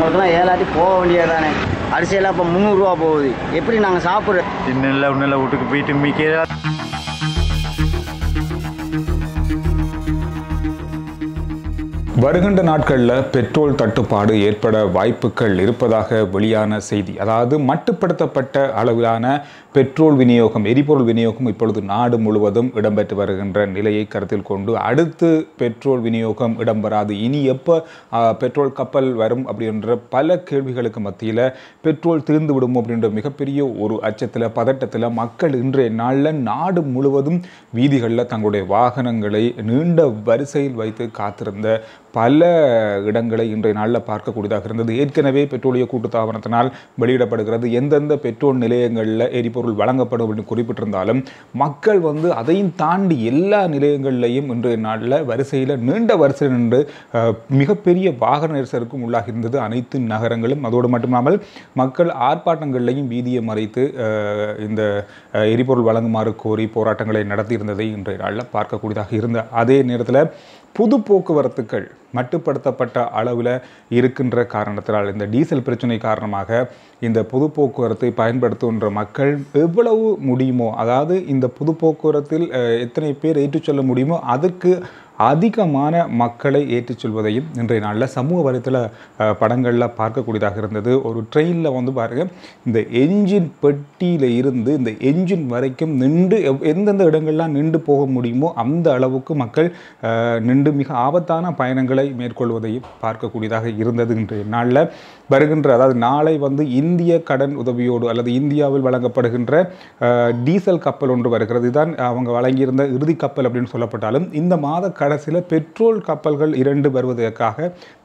உங்களுக்குலாம் ஏழாட்டி போக வேண்டியதானே அரிசியெல்லாம் இப்போ முந்நூறுரூவா போகுது எப்படி நாங்கள் சாப்பிட்றோம் இன்னும் இல்லை ஒன்றும் இல்லை வீட்டுக்கு போயிட்டு மிக்க வருகின்ற நாட்களில் பெட்ரோல் தட்டுப்பாடு ஏற்பட வாய்ப்புகள் இருப்பதாக வெளியான செய்தி அதாவது மட்டுப்படுத்தப்பட்ட அளவிலான பெட்ரோல் விநியோகம் எரிபொருள் விநியோகம் இப்பொழுது நாடு முழுவதும் இடம்பெற்று வருகின்ற நிலையை கருத்தில் கொண்டு அடுத்து பெட்ரோல் விநியோகம் இடம்பெறாது இனி எப்போ பெட்ரோல் கப்பல் வரும் அப்படின்ற பல கேள்விகளுக்கு மத்தியில் பெட்ரோல் திருந்து விடும் அப்படின்ற மிகப்பெரிய ஒரு அச்சத்தில் பதட்டத்தில் மக்கள் இன்றைய நாளில் நாடு முழுவதும் வீதிகளில் தங்களுடைய வாகனங்களை நீண்ட வரிசையில் வைத்து காத்திருந்த பல இடங்களை இன்றைய நாளில் பார்க்கக்கூடியதாக இருந்தது ஏற்கனவே பெட்ரோலிய கூட்டுத்தாபனத்தினால் வெளியிடப்படுகிறது எந்தெந்த பெட்ரோல் நிலையங்களில் எரிபொருள் வழங்கப்படும் அப்படின்னு குறிப்பிட்டிருந்தாலும் மக்கள் வந்து அதையும் தாண்டி எல்லா நிலையங்கள்லையும் இன்றைய நாளில் வரிசையில் நீண்ட வரிசையில் நின்று மிகப்பெரிய வாகன நெரிசலுக்கும் உள்ளாகியிருந்தது அனைத்து நகரங்களும் அதோடு மட்டுமில்லாமல் மக்கள் ஆர்ப்பாட்டங்கள்லையும் வீதியை மறைத்து இந்த எரிபொருள் வழங்குமாறு கோரி போராட்டங்களை நடத்தியிருந்ததை இன்றைய நாளில் பார்க்கக்கூடியதாக இருந்த அதே நேரத்தில் புது போக்குவரத்துக்கள் மட்டுப்படுத்தப்பட்ட அளவில் இருக்கின்ற காரணத்தினால் இந்த டீசல் பிரச்சனை காரணமாக இந்த பொது போக்குவரத்தை பயன்படுத்துகின்ற மக்கள் எவ்வளவு முடியுமோ அதாவது இந்த பொது போக்குவரத்தில் எத்தனை பேர் ஏற்றுச் செல்ல முடியுமோ அதற்கு அதிகமான மக்களை ஏற்றிச் செல்வதையும் இன்றைய நாளில் சமூக வலைத்தள படங்களில் பார்க்கக்கூடியதாக இருந்தது ஒரு ட்ரெயினில் வந்து பாருங்கள் இந்த என்ஜின் பெட்டியில் இருந்து இந்த என்ஜின் வரைக்கும் நின்று எந்தெந்த இடங்கள்லாம் நின்று போக முடியுமோ அந்த அளவுக்கு மக்கள் நின்று மிக ஆபத்தான பயணங்களை மேற்கொள்வதையும் பார்க்கக்கூடியதாக இருந்தது இன்றைய நாளில் வருகின்ற அதாவது நாளை வந்து இந்திய கடன் உதவியோடு அல்லது இந்தியாவில் வழங்கப்படுகின்ற டீசல் கப்பல் ஒன்று வருகிறது இதுதான் அவங்க வழங்கியிருந்த இறுதி கப்பல் அப்படின்னு சொல்லப்பட்டாலும் இந்த மாத கடன் கடைசியில் பெட்ரோல் கப்பல்கள் இரண்டு வருவதற்காக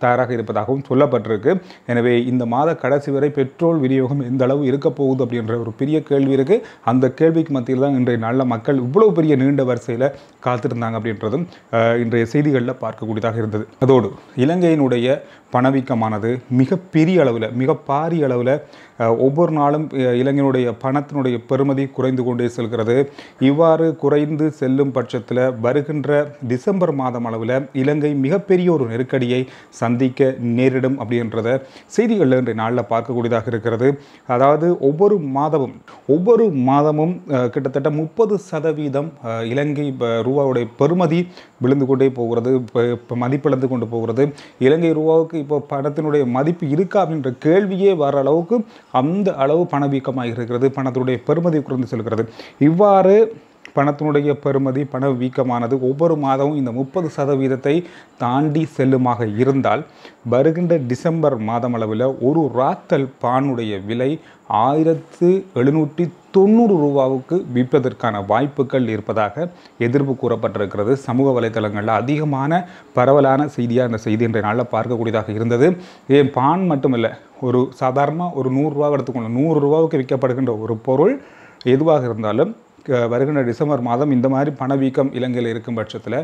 தயாராக இருப்பதாகவும் சொல்லப்பட்டிருக்கு எனவே இந்த மாத கடைசி வரை பெட்ரோல் விநியோகம் எந்த அளவு இருக்க போகுது அப்படின்ற ஒரு பெரிய கேள்வி இருக்குது அந்த கேள்விக்கு மத்தியில் தான் இன்றைய நல்ல மக்கள் இவ்வளவு பெரிய நீண்ட வரிசையில் காத்திருந்தாங்க அப்படின்றதும் இன்றைய செய்திகளில் பார்க்கக்கூடியதாக இருந்தது அதோடு இலங்கையினுடைய பணவீக்கமானது மிகப்பெரிய அளவில் மிக பாரிய அளவில் ஒவ்வொரு நாளும் இளைஞனுடைய பணத்தினுடைய பெருமதி குறைந்து கொண்டே செல்கிறது இவ்வாறு குறைந்து செல்லும் பட்சத்தில் வருகின்ற டிசம்பர் மாதம் அளவில் இலங்கை மிகப்பெரிய ஒரு நெருக்கடியை சந்திக்க நேரிடும் அப்படின்றத செய்திகளில் இன்றைய நாளில் பார்க்கக்கூடியதாக இருக்கிறது அதாவது ஒவ்வொரு மாதமும் ஒவ்வொரு மாதமும் கிட்டத்தட்ட முப்பது சதவீதம் இலங்கை ரூபாவுடைய பெருமதி விழுந்து கொண்டே போகிறது மதிப்பிழந்து கொண்டு போகிறது இலங்கை ரூபாவுக்கு இப்போ படத்தினுடைய மதிப்பு இருக்கா அப்படின்ற கேள்வியே வர அளவுக்கு அந்த அளவு பணவீக்கமாக இருக்கிறது பணத்தினுடைய பெருமதி குறைந்து செல்கிறது இவ்வாறு பணத்தினுடைய பெறுமதி பண வீக்கமானது ஒவ்வொரு மாதமும் இந்த முப்பது சதவீதத்தை தாண்டி செல்லுமாக இருந்தால் வருகின்ற டிசம்பர் மாதம் அளவில் ஒரு ராத்தல் பானுடைய விலை ஆயிரத்து எழுநூற்றி தொண்ணூறு ரூபாவுக்கு விற்பதற்கான வாய்ப்புகள் இருப்பதாக எதிர்ப்பு கூறப்பட்டிருக்கிறது சமூக வலைதளங்களில் அதிகமான பரவலான செய்தியாக அந்த செய்தி இன்றைய நாளில் பார்க்கக்கூடியதாக இருந்தது ஏன் பான் மட்டுமில்லை ஒரு சாதாரணமாக ஒரு நூறுரூவா நூறு நூறுரூவாவுக்கு விற்கப்படுகின்ற ஒரு பொருள் எதுவாக இருந்தாலும் வருகின்ற டிசம்பர் மாதம் இந்த மாதிரி பணவீக்கம் இலங்கையில் இருக்கும் பட்சத்தில்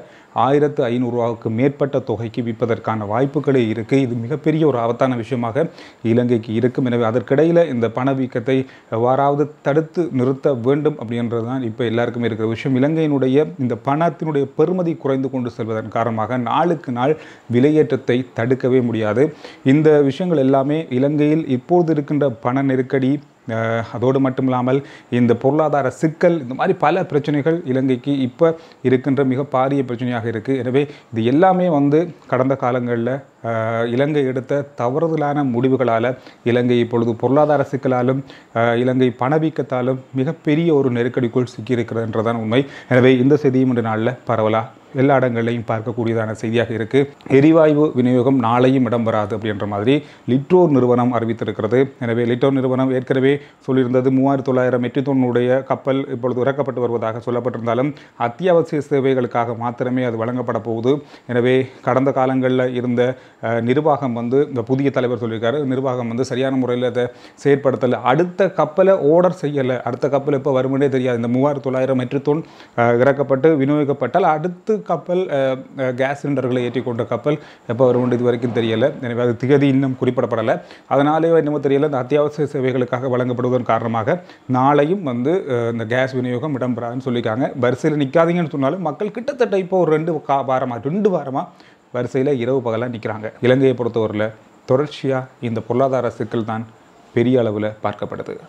ஆயிரத்து ஐநூறுரூவாவுக்கு மேற்பட்ட தொகைக்கு விற்பதற்கான வாய்ப்புகளே இருக்குது இது மிகப்பெரிய ஒரு ஆபத்தான விஷயமாக இலங்கைக்கு இருக்கும் எனவே அதற்கிடையில் இந்த பணவீக்கத்தை எவ்வாறாவது தடுத்து நிறுத்த வேண்டும் அப்படின்றது தான் இப்போ எல்லாருக்குமே இருக்கிற விஷயம் இலங்கையினுடைய இந்த பணத்தினுடைய பெருமதி குறைந்து கொண்டு செல்வதன் காரணமாக நாளுக்கு நாள் விலையேற்றத்தை தடுக்கவே முடியாது இந்த விஷயங்கள் எல்லாமே இலங்கையில் இப்போது இருக்கின்ற பண நெருக்கடி அதோடு மட்டும் இல்லாமல் இந்த பொருளாதார சிக்கல் இந்த மாதிரி பல பிரச்சனைகள் இலங்கைக்கு இப்போ இருக்கின்ற மிக பாரிய பிரச்சனையாக இருக்குது எனவே இது எல்லாமே வந்து கடந்த காலங்களில் இலங்கை எடுத்த தவறுதலான முடிவுகளால் இலங்கை இப்பொழுது பொருளாதார சிக்கலாலும் இலங்கை பணவீக்கத்தாலும் மிகப்பெரிய ஒரு நெருக்கடிக்குள் சிக்கியிருக்கிறது என்றுதான் உண்மை எனவே இந்த செய்தியும் இன்று நாளில் பரவலாக எல்லா இடங்களையும் பார்க்கக்கூடியதான செய்தியாக இருக்குது எரிவாயு விநியோகம் நாளையும் இடம்பெறாது அப்படின்ற மாதிரி லிட்ரோ நிறுவனம் அறிவித்திருக்கிறது எனவே லிட்ரோ நிறுவனம் ஏற்கனவே சொல்லியிருந்தது மூவாயிரத்தி தொள்ளாயிரம் மெட்ரிக் தொண்ணுடைய கப்பல் இப்பொழுது இறக்கப்பட்டு வருவதாக சொல்லப்பட்டிருந்தாலும் அத்தியாவசிய சேவைகளுக்காக மாத்திரமே அது வழங்கப்பட போகுது எனவே கடந்த காலங்களில் இருந்த நிர்வாகம் வந்து இந்த புதிய தலைவர் சொல்லியிருக்காரு நிர்வாகம் வந்து சரியான முறையில் அதை செயற்படுத்தலை அடுத்த கப்பலை ஓர்டர் செய்யலை அடுத்த கப்பல் இப்போ வருமுன்னே தெரியாது இந்த மூவாயிரத்து தொள்ளாயிரம் மெட்ரிக் தொன் இறக்கப்பட்டு விநியோகிக்கப்பட்டால் அடுத்து கப்பல் கேஸ் சிலிண்டர்களை ஏற்றிக்கொண்ட கப்பல் எப்போ வரும் இது வரைக்கும் தெரியலை எனவே அது திகதி இன்னும் குறிப்பிடப்படலை அதனாலேயே இன்னமும் தெரியலை இந்த அத்தியாவசிய சேவைகளுக்காக வழங்கப்படுவதன் காரணமாக நாளையும் வந்து இந்த கேஸ் விநியோகம் இடம்பெறாதுன்னு சொல்லியிருக்காங்க வரிசையில் நிற்காதீங்கன்னு சொன்னாலும் மக்கள் கிட்டத்தட்ட இப்போ ஒரு ரெண்டு வாரமாக ரெண்டு வாரமாக வரிசையில் இரவு பகலாக நிற்கிறாங்க இலங்கையை பொறுத்தவரையில் தொடர்ச்சியாக இந்த பொருளாதார சிக்கல் தான் பெரிய அளவில் பார்க்கப்படுது